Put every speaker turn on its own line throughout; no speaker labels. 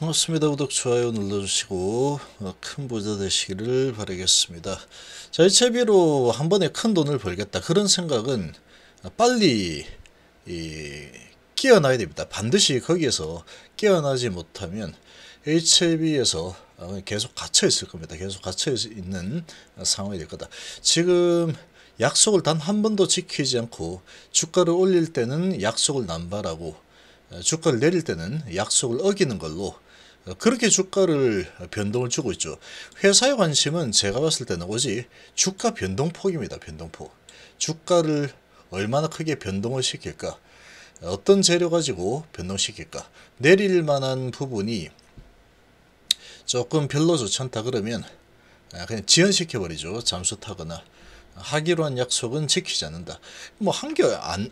고맙습니다. 구독, 좋아요 눌러주시고 어, 큰 부자 되시기를 바라겠습니다. 자, 이 채비로 한 번에 큰 돈을 벌겠다. 그런 생각은 빨리 이, 깨어나야 됩니다. 반드시 거기에서 깨어나지 못하면 HIV에서 어, 계속 갇혀 있을 겁니다. 계속 갇혀 있는 상황이 될 거다. 지금 약속을 단 한 번도 지키지 않고 주가를 올릴 때는 약속을 남발하고 어, 주가를 내릴 때는 약속을 어기는 걸로 어, 그렇게 주가를 변동을 주고 있죠. 회사의 관심은 제가 봤을 때는 오직 주가 변동폭입니다. 변동폭. 주가를 얼마나 크게 변동을 시킬까? 어떤 재료 가지고 변동시킬까? 내릴 만한 부분이 조금 별로 좋지 않다 그러면 아, 그냥 지연시켜버리죠. 잠수타거나 하기로 한 약속은 지키지 않는다. 뭐한게안안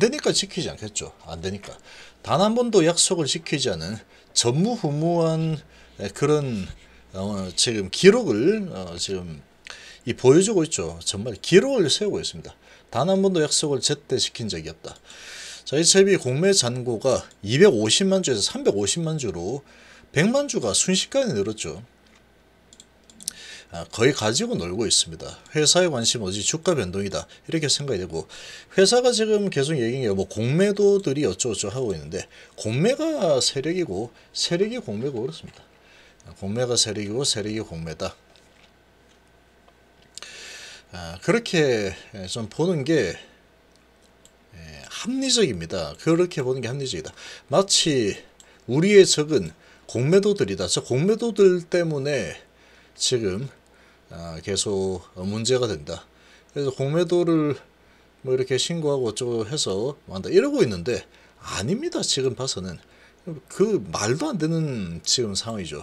되니까 지키지 않겠죠. 안 되니까. 단 한 번도 약속을 지키지 않은 전무후무한 그런 어, 지금 기록을 어, 지금 이 보여주고 있죠. 정말 기록을 세우고 있습니다. 단 한 번도 약속을 제때시킨 적이 없다. 자, 이 채비 공매 잔고가 250만 주에서 350만 주로 100만 주가 순식간에 늘었죠. 아, 거의 가지고 놀고 있습니다. 회사의 관심 오지 주가 변동이다 이렇게 생각이 되고 회사가 지금 계속 얘기해요. 뭐 공매도들이 어쩌고저쩌고 하고 있는데 공매가 세력이고 세력이 공매고 그렇습니다. 공매가 세력이고 세력이 공매다. 아, 그렇게 좀 보는 게 예, 합리적입니다. 그렇게 보는 게 합리적이다. 마치 우리의 적은 공매도들이다. 저 공매도들 때문에 지금 아, 계속 어, 문제가 된다. 그래서 공매도를 뭐 이렇게 신고하고 어쩌고 해서 한다 이러고 있는데 아닙니다. 지금 봐서는 그 말도 안 되는 지금 상황이죠.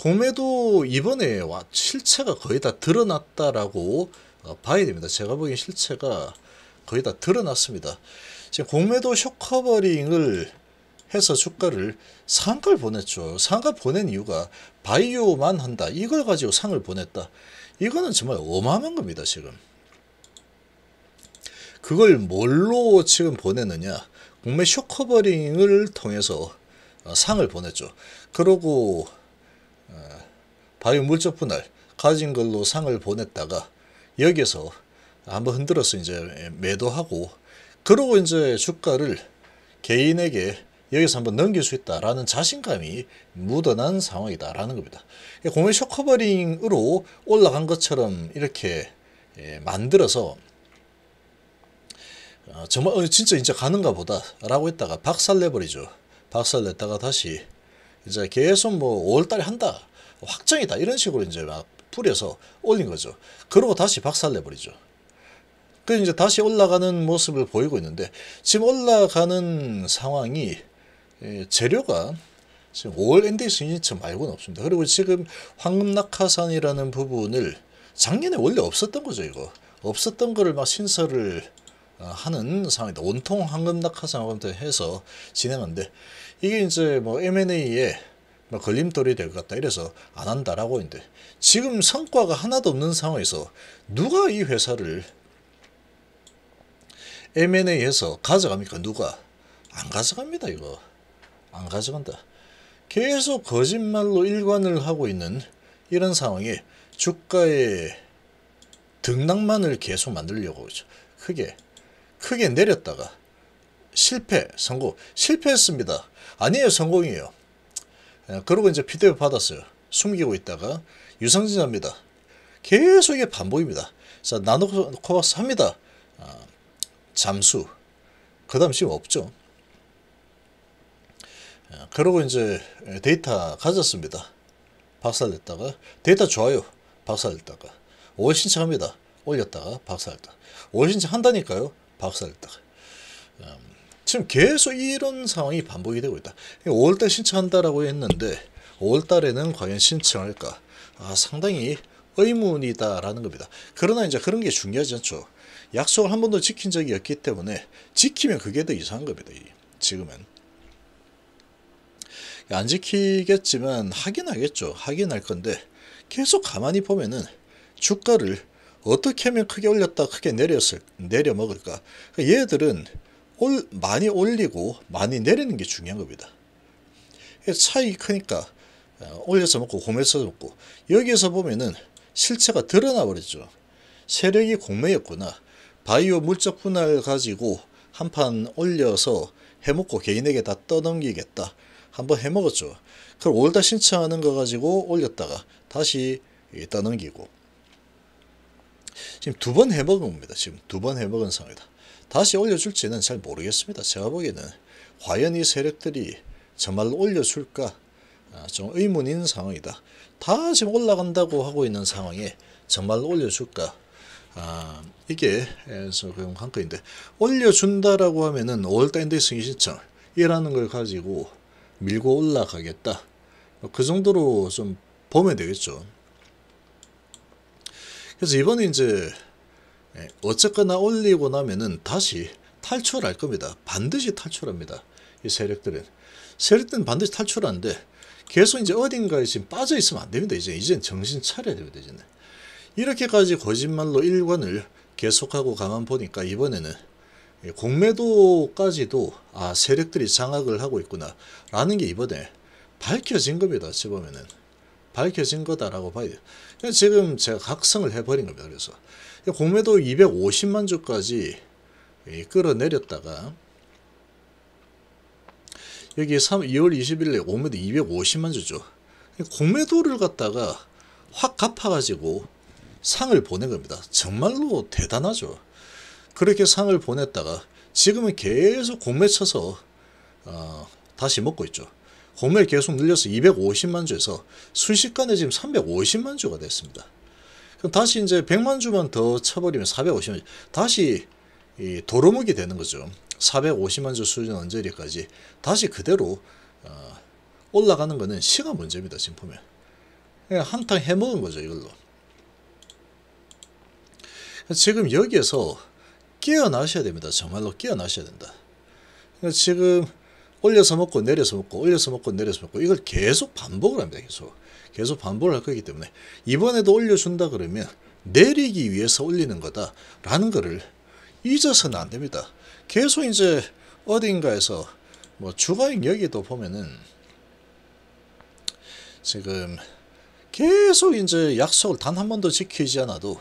공매도 이번에 와 실체가 거의 다 드러났다라고 어, 봐야 됩니다. 제가 보기엔 실체가 거의 다 드러났습니다. 지금 공매도 쇼커버링을 해서 주가를 상가를 보냈죠. 상가 보낸 이유가 바이오만 한다. 이걸 가지고 상을 보냈다. 이거는 정말 어마어마한 겁니다. 지금. 그걸 뭘로 지금 보내느냐. 국내 쇼커버링을 통해서 어, 상을 보냈죠. 그러고 어, 바이오 물적 분할 가진 걸로 상을 보냈다가 여기에서 한번 흔들어서 이제 매도하고 그러고 이제 주가를 개인에게 여기서 한번 넘길 수 있다라는 자신감이 묻어난 상황이다라는 겁니다. 예, 공의 쇼커버링으로 올라간 것처럼 이렇게 예, 만들어서 어, 정말 어, 진짜 이제 가는가 보다라고 했다가 박살내버리죠. 박살냈다가 다시 이제 계속 뭐 5월달에 한다 확정이다 이런 식으로 이제 막 뿌려서 올린 거죠. 그러고 다시 박살내버리죠. 그 이제 다시 올라가는 모습을 보이고 있는데 지금 올라가는 상황이 예, 재료가 지금 5월 엔데이스 유니처 말고는 없습니다. 그리고 지금 황금 낙하산이라는 부분을 작년에 원래 없었던 거죠 이거 없었던 거를 막 신설을 아, 하는 상황이다. 온통 황금 낙하산하고 해서 진행한데 이게 이제 뭐 M&A에 뭐 걸림돌이 될 것 같다 이래서 안 한다라고 했는데 지금 성과가 하나도 없는 상황에서 누가 이 회사를 M&A에서 가져갑니까? 누가? 안 가져갑니다 이거. 안 가져간다. 계속 거짓말로 일관을 하고 있는 이런 상황이 주가의 등락만을 계속 만들려고 하죠. 크게 크게 내렸다가 실패, 성공. 실패했습니다. 아니에요. 성공이에요. 예, 그러고 이제 피드백 받았어요. 숨기고 있다가 유상진자입니다. 계속 이게 반복입니다. 자, 나노코박스 합니다. 아, 잠수. 그 다음 지금 없죠. 그러고 이제 데이터 가졌습니다. 박살냈다가 데이터 좋아요. 박살냈다가 올 신청합니다. 올렸다가 박살냈다. 올 신청한다니까요. 박살냈다가 음, 지금 계속 이런 상황이 반복이 되고 있다. 5월달 신청한다라고 했는데 5월달에는 과연 신청할까? 아, 상당히 의문이다라는 겁니다. 그러나 이제 그런 게 중요하지 않죠. 약속을 한 번도 지킨 적이 없기 때문에 지키면 그게 더 이상한 겁니다. 지금은. 안 지키겠지만 하긴 하겠죠. 하긴 할 건데 계속 가만히 보면은 주가를 어떻게 하면 크게 올렸다 크게 내렸을 내려 먹을까? 그러니까 얘들은 올, 많이 올리고 많이 내리는 게 중요한 겁니다. 차이 크니까 어, 올려서 먹고 공매서 먹고 여기에서 보면은 실체가 드러나 버렸죠. 세력이 공매였구나. 바이오 물적 분할 가지고 한 판 올려서 해먹고 개인에게 다 떠넘기겠다. 한번 해먹었죠. 그걸 올다 신청하는 거 가지고 올렸다가 다시 떠넘기고 지금 두 번 해먹은 겁니다. 지금 두 번 해먹은 상황이다. 다시 올려줄지는 잘 모르겠습니다. 제가 보기에는 과연 이 세력들이 정말로 올려줄까 아, 좀 의문인 상황이다. 다 지금 올라간다고 하고 있는 상황에 정말로 올려줄까 아, 이게 지금 한 건인데 올려준다라고 하면은 5월달 인덱스 신청이라는 걸 가지고 밀고 올라가겠다. 그 정도로 좀 보면 되겠죠. 그래서 이번에 이제 예, 어쨌거나 올리고 나면은 다시 탈출할 겁니다. 반드시 탈출합니다. 이 세력들은. 세력들은 반드시 탈출하는데 계속 이제 어딘가에 지금 빠져 있으면 안 됩니다. 이제 이젠 정신 차려야 됩니다. 이제는. 이렇게까지 거짓말로 일관을 계속하고 가만 보니까 이번에는 예, 공매도까지도 아 세력들이 장악을 하고 있구나 라는 게 이번에 밝혀진 겁니다. 어찌 보면은 밝혀진 거다라고 봐요. 지금 제가 각성을 해버린 겁니다. 그래서 공매도 250만 주까지 예, 끌어내렸다가 여기 3, 2월 20일에 공매도 250만 주죠. 공매도를 갖다가 확 갚아가지고 상을 보낸 겁니다. 정말로 대단하죠. 그렇게 상을 보냈다가 지금은 계속 공매 쳐서 어, 다시 먹고 있죠. 공매 계속 늘려서 250만 주에서 순식간에 지금 350만 주가 됐습니다. 그럼 다시 이제 100만 주만 더 쳐버리면 450만 주. 다시 도루묵이 되는 거죠. 450만 주 수준 언저리까지 다시 그대로 어, 올라가는 거는 시간 문제입니다. 지금 보면. 한탕 해먹은 거죠. 이걸로. 지금 여기에서 깨어나셔야 됩니다. 정말로 깨어나셔야 된다. 그러니까 지금 올려서 먹고 내려서 먹고 올려서 먹고 내려서 먹고 이걸 계속 반복을 합니다. 계속 계속 반복을 할 거기 때문에 이번에도 올려준다 그러면 내리기 위해서 올리는 거다라는 거를 잊어서는 안 됩니다. 계속 이제 어딘가에서 뭐 주가인 여기도 보면은 지금 계속 이제 약속을 단 한 번도 지키지 않아도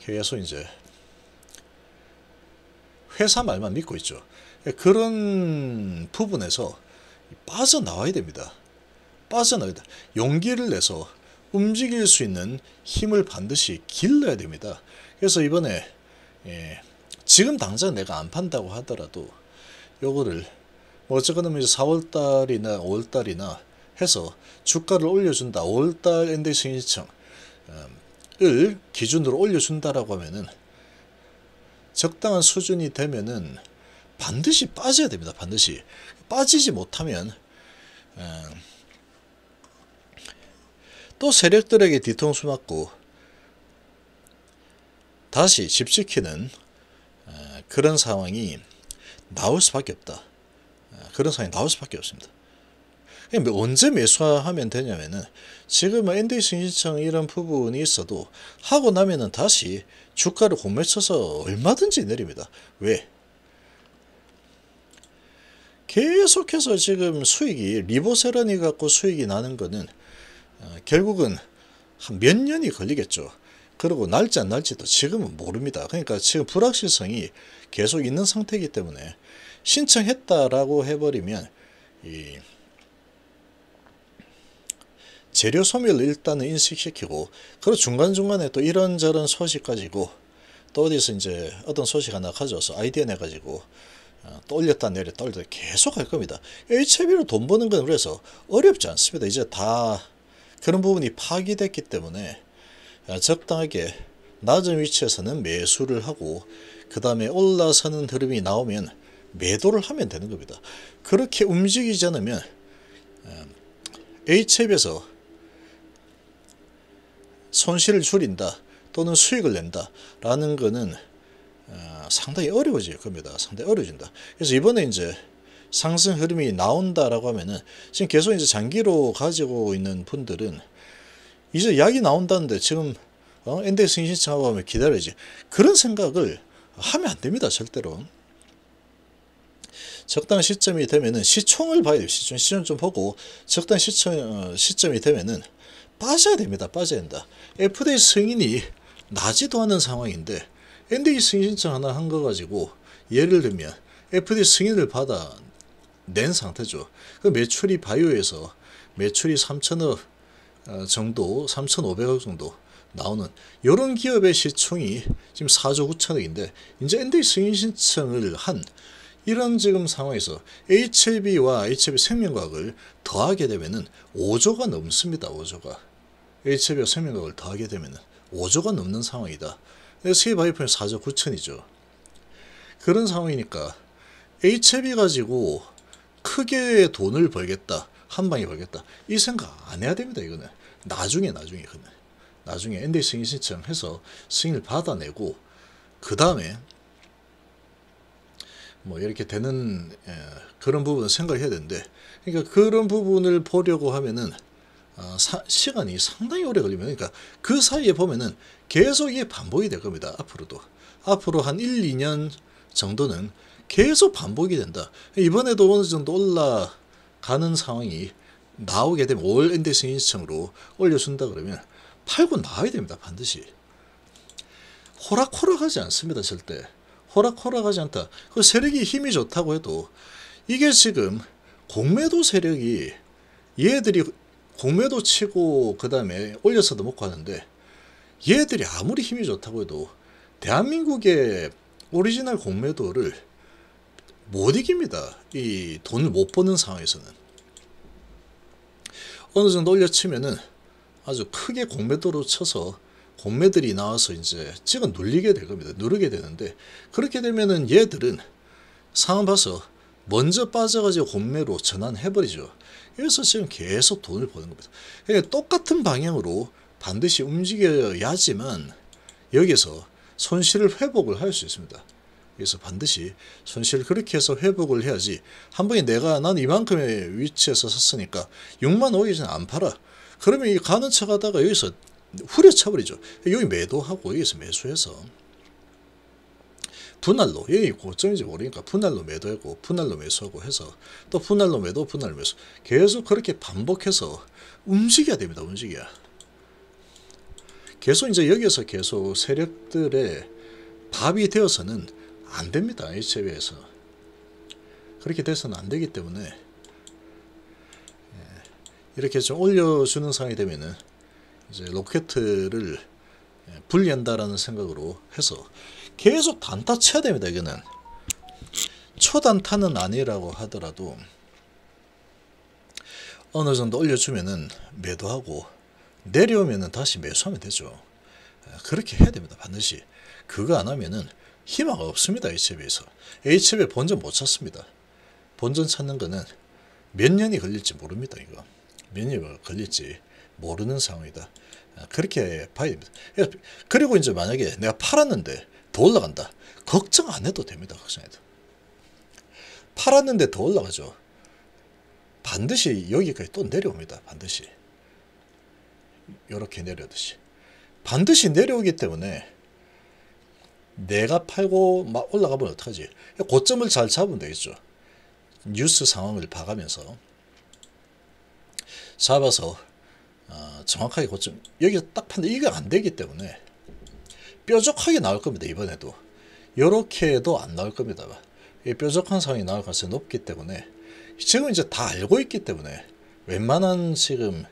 계속 이제 회사 말만 믿고 있죠. 그런 부분에서 빠져나와야 됩니다. 빠져나와야 됩니다. 용기를 내서 움직일 수 있는 힘을 반드시 길러야 됩니다. 그래서 이번에 예, 지금 당장 내가 안 판다고 하더라도 요거를 뭐 어쨌거나 4월달이나 5월달이나 해서 주가를 올려준다. 5월달 엔덱스 신청을 기준으로 올려준다라고 하면은 적당한 수준이 되면은 반드시 빠져야 됩니다. 반드시 빠지지 못하면 또 세력들에게 뒤통수 맞고 다시 집지키는 그런 상황이 나올 수밖에 없다. 그런 상황이 나올 수밖에 없습니다. 그러니까 뭐 언제 매수하면 되냐면은 지금 뭐 엔딩 드 신청 이런 부분이 있어도 하고 나면은 다시 주가를 공매쳐서 얼마든지 내립니다. 왜? 계속해서 지금 수익이 리보세란이 갖고 수익이 나는 거는 어, 결국은 한 몇 년이 걸리겠죠. 그리고 날지 안 날지도 지금은 모릅니다. 그러니까 지금 불확실성이 계속 있는 상태이기 때문에 신청했다라고 해버리면 이 재료 소멸을 일단은 인식시키고 그리고 중간중간에 또 이런저런 소식 가지고 또 어디서 이제 어떤 소식 하나 가져와서 아이디어 내가지고 어, 또 올렸다 내렸다 올렸다 계속 할 겁니다. HIV로 돈 버는 건 그래서 어렵지 않습니다. 이제 다 그런 부분이 파기됐기 때문에 어, 적당하게 낮은 위치에서는 매수를 하고 그 다음에 올라서는 흐름이 나오면 매도를 하면 되는 겁니다. 그렇게 움직이지 않으면 어, HIV에서 손실을 줄인다 또는 수익을 낸다 라는 거는 어, 상당히 어려워질 겁니다. 상당히 어려진다 그래서 이번에 이제 상승 흐름이 나온다라고 하면은 지금 계속 이제 장기로 가지고 있는 분들은 이제 약이 나온다는데 지금 어? 엔덱스 신청하고 하면 기다려야지. 그런 생각을 하면 안 됩니다. 절대로. 적당 시점이 되면은 시총을 봐야 돼요. 시총, 시총 좀 보고 적당 시점, 어, 시점이 되면은 빠져야 됩니다. 빠져야 된다. FDA 승인이 나지도 않은 상황인데 NDA 승인 신청 하나 한 거 가지고 예를 들면 FDA 승인을 받아 낸 상태죠. 그 매출이 바이오에서 매출이 3천억 어, 정도, 3,500억 정도 나오는 이런 기업의 시총이 지금 4조 9천억인데 이제 NDA 승인 신청을 한 이런 지금 상황에서 HLB와 HLB 생명과학을 더하게 되면은 5조가 넘습니다. 5조가. HB와 생명력을 더하게 되면 5조가 넘는 상황이다. 세바이프는 4조 9천이죠. 그런 상황이니까 HB 가지고 크게 돈을 벌겠다. 한 방에 벌겠다. 이 생각 안 해야 됩니다. 이거는. 나중에 나중에 그는 나중에 n d 승인 신청해서 승인을 받아내고 그 다음에 뭐 이렇게 되는 에, 예, 그런 부분 생각해야 되는데 그러니까 그런 부분을 보려고 하면은 어, 사, 시간이 상당히 오래 걸리면 그러니까 그 사이에 보면은 계속 이게 반복이 될 겁니다. 앞으로도. 앞으로 한 1, 2년 정도는 계속 반복이 된다. 이번에도 어느 정도 올라가는 상황이 나오게 되면 올엔데 신청으로 올려준다 그러면 팔고 나와야 됩니다. 반드시. 호락호락하지 않습니다. 절대. 호락호락하지 않다. 그 세력이 힘이 좋다고 해도 이게 지금 공매도 세력이 얘들이 공매도 치고 그 다음에 올려서도 먹고 하는데 얘들이 아무리 힘이 좋다고 해도 대한민국의 오리지널 공매도를 못 이깁니다. 이 돈을 못 버는 상황에서는. 어느 정도 올려치면은 아주 크게 공매도로 쳐서 공매들이 나와서 이제 찍어 눌리게 될 겁니다. 누르게 되는데 그렇게 되면은 얘들은 상황 봐서 먼저 빠져가지고 공매로 전환해버리죠. 그래서 지금 계속 돈을 버는 겁니다. 그러니까 똑같은 방향으로 반드시 움직여야지만 여기서 손실을 회복을 할 수 있습니다. 그래서 반드시 손실을 그렇게 해서 회복을 해야지 한 번에 내가 난 이만큼의 위치에서 샀으니까 6만 5이지는 안 팔아. 그러면 이 가는 척 하다가 여기서 후려차버리죠. 여기 매도하고 여기서 매수해서 분할로 여기 고점인지 모르니까 분할로 매도하고 분할로 매수하고 해서 또 분할로 매도 분할로 매수 계속 그렇게 반복해서 움직여야 됩니다. 움직여야. 계속 이제 여기에서 계속 세력들의 밥이 되어서는 안 됩니다. HB에서. 그렇게 돼서는 안 되기 때문에 예, 이렇게 좀 올려주는 상황이 되면은 이제 로켓을 예, 불리한다라는 생각으로 해서 계속 단타 쳐야 됩니다. 이거는 초단타는 아니라고 하더라도 어느 정도 올려주면은 매도하고 내려오면은 다시 매수하면 되죠. 예, 그렇게 해야 됩니다. 반드시 그거 안 하면은 희망 없습니다. HB에서 HB 본전 못 찾습니다. 본전 찾는 거는 몇 년이 걸릴지 모릅니다. 이거 몇 년이 걸릴지 모르는 상황이다. 아, 그렇게 봐야 됩니다. 그리고 이제 만약에 내가 팔았는데 더 올라간다. 걱정 안 해도 됩니다. 걱정 해도. 팔았는데 더 올라가죠. 반드시 여기까지 또 내려옵니다. 반드시. 이렇게 내려듯이. 반드시 내려오기 때문에 내가 팔고 막 올라가면 어떡하지? 고점을 잘 잡으면 되겠죠. 뉴스 상황을 봐가면서 잡아서 어, 정확하게 고점 여기 서딱 판데 이게 안 되기 때문에 뾰족하게 나올 겁니다 이번에도 이렇게 해도 안 나올 겁니다 이 뾰족한 상황이 나올 가능성이 높기 때문에 지금 이제 다 알고 있기 때문에 웬만한 지금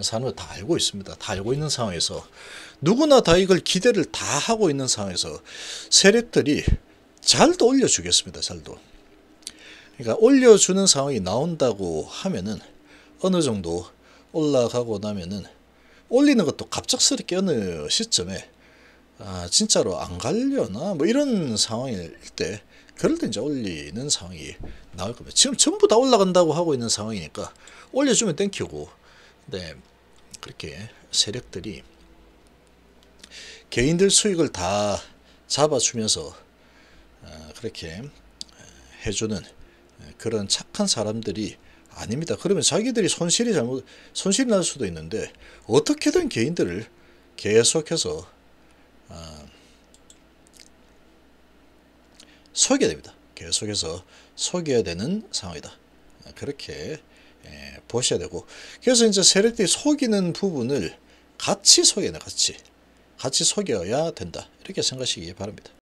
사는 걸다 알고 있습니다. 다 알고 있는 상황에서 누구나 다 이걸 기대를 다 하고 있는 상황에서 세력들이 잘도 올려주겠습니다. 잘도. 그러니까 올려주는 상황이 나온다고 하면은 어느 정도 올라가고 나면은 올리는 것도 갑작스럽게 어느 시점에 아 진짜로 안 갈려나 뭐 이런 상황일 때 그럴 때 이제 올리는 상황이 나올 겁니다. 지금 전부 다 올라간다고 하고 있는 상황이니까 올려주면 땡큐고 네 그렇게 세력들이 개인들 수익을 다 잡아주면서 아, 그렇게 해주는 그런 착한 사람들이 아닙니다. 그러면 자기들이 손실이 잘못 손실이 날 수도 있는데 어떻게든 개인들을 계속해서 아, 속여야 됩니다. 계속해서 속여야 되는 상황이다. 그렇게 예, 보셔야 되고 그래서 이제 세력들이 속이는 부분을 같이 속여야 같이 같이 속여야 된다. 이렇게 생각하시기 바랍니다.